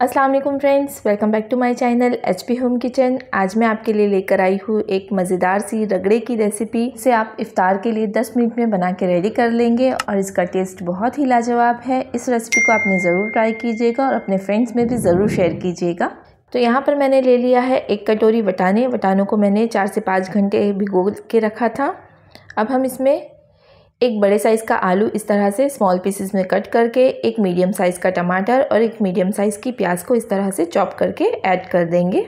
अस्सलाम वालेकुम friends welcome back to my channel H P home kitchen आज मैं आपके लिए लेकर आई हूँ एक मज़ेदार सी रगड़े की रेसिपी से आप इफ़ार के लिए 10 मिनट में बना के रेडी कर लेंगे और इसका टेस्ट बहुत ही लाजवाब है इस रेसिपी को आपने ज़रूर ट्राई कीजिएगा और अपने फ्रेंड्स में भी ज़रूर शेयर कीजिएगा तो यहाँ पर मैंने ले लिया है एक कटोरी वटाने वटानों को मैंने चार से पाँच घंटे भिगो के रखा था अब हम इसमें एक बड़े साइज़ का आलू इस तरह से स्मॉल पीसेस में कट करके एक मीडियम साइज़ का टमाटर और एक मीडियम साइज़ की प्याज को इस तरह से चॉप करके ऐड कर देंगे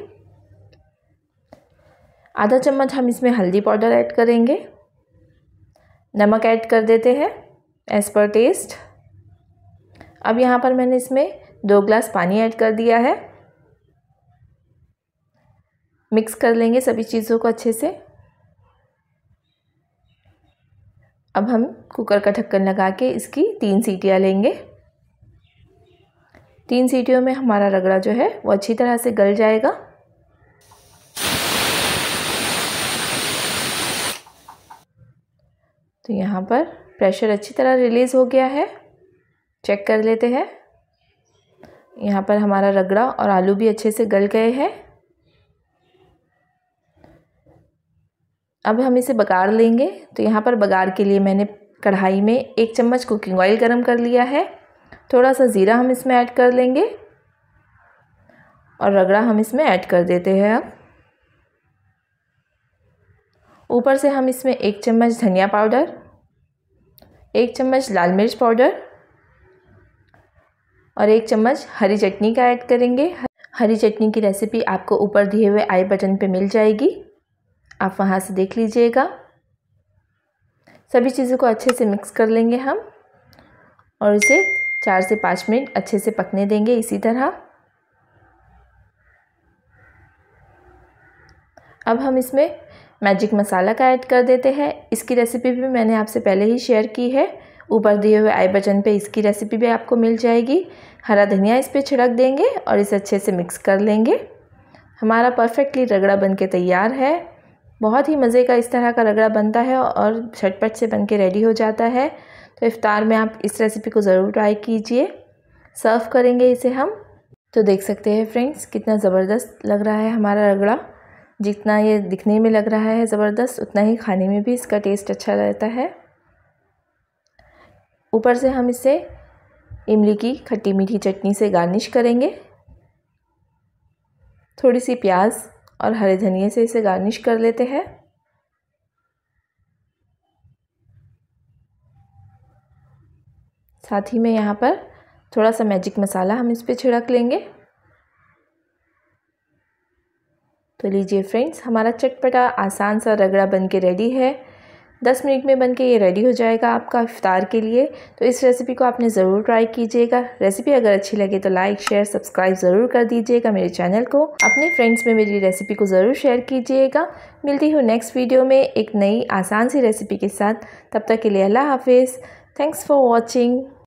आधा चम्मच हम इसमें हल्दी पाउडर ऐड करेंगे नमक ऐड कर देते हैं एज़ पर टेस्ट अब यहाँ पर मैंने इसमें दो ग्लास पानी ऐड कर दिया है मिक्स कर लेंगे सभी चीज़ों को अच्छे से अब हम कुकर का ढक्कन लगा के इसकी तीन सीटियाँ लेंगे तीन सीटियों में हमारा रगड़ा जो है वो अच्छी तरह से गल जाएगा तो यहाँ पर प्रेशर अच्छी तरह रिलीज़ हो गया है चेक कर लेते हैं यहाँ पर हमारा रगड़ा और आलू भी अच्छे से गल गए हैं अब हम इसे बगाड़ लेंगे तो यहाँ पर बगाड़ के लिए मैंने कढ़ाई में एक चम्मच कुकिंग ऑयल गरम कर लिया है थोड़ा सा ज़ीरा हम इसमें ऐड कर लेंगे और रगड़ा हम इसमें ऐड कर देते हैं अब ऊपर से हम इसमें एक चम्मच धनिया पाउडर एक चम्मच लाल मिर्च पाउडर और एक चम्मच हरी चटनी का ऐड करेंगे हरी चटनी की रेसिपी आपको ऊपर दिए हुए आई बटन पे मिल जाएगी आप वहाँ से देख लीजिएगा सभी चीज़ों को अच्छे से मिक्स कर लेंगे हम और इसे चार से पाँच मिनट अच्छे से पकने देंगे इसी तरह अब हम इसमें मैजिक मसाला का ऐड कर देते हैं इसकी रेसिपी भी मैंने आपसे पहले ही शेयर की है ऊपर दिए हुए आई बटन पे इसकी रेसिपी भी आपको मिल जाएगी हरा धनिया इस पर छिड़क देंगे और इसे अच्छे से मिक्स कर लेंगे हमारा परफेक्टली रगड़ा बनके तैयार है बहुत ही मज़े का इस तरह का रगड़ा बनता है और झटपट से बन के रेडी हो जाता है तो इफ़ार में आप इस रेसिपी को ज़रूर ट्राई कीजिए सर्व करेंगे इसे हम तो देख सकते हैं फ्रेंड्स कितना ज़बरदस्त लग रहा है हमारा रगड़ा जितना ये दिखने में लग रहा है ज़बरदस्त उतना ही खाने में भी इसका टेस्ट अच्छा रहता है ऊपर से हम इसे इमली की खट्टी मीठी चटनी से गार्निश करेंगे थोड़ी सी प्याज और हरे धनिए से इसे गार्निश कर लेते हैं साथ ही में यहाँ पर थोड़ा सा मैजिक मसाला हम इस पर छिड़क लेंगे तो लीजिए फ्रेंड्स हमारा चटपटा आसान सा रगड़ा बन के रेडी है 10 मिनट में बन के ये रेडी हो जाएगा आपका इफ़ार के लिए तो इस रेसिपी को आपने ज़रूर ट्राई कीजिएगा रेसिपी अगर अच्छी लगे तो लाइक शेयर सब्सक्राइब ज़रूर कर दीजिएगा मेरे चैनल को अपने फ्रेंड्स में मेरी रेसिपी को ज़रूर शेयर कीजिएगा मिलती हूँ नेक्स्ट वीडियो में एक नई आसान सी रेसिपी के साथ तब तक के लिए अल्लाह हाफिज़ थैंक्स फॉर वॉचिंग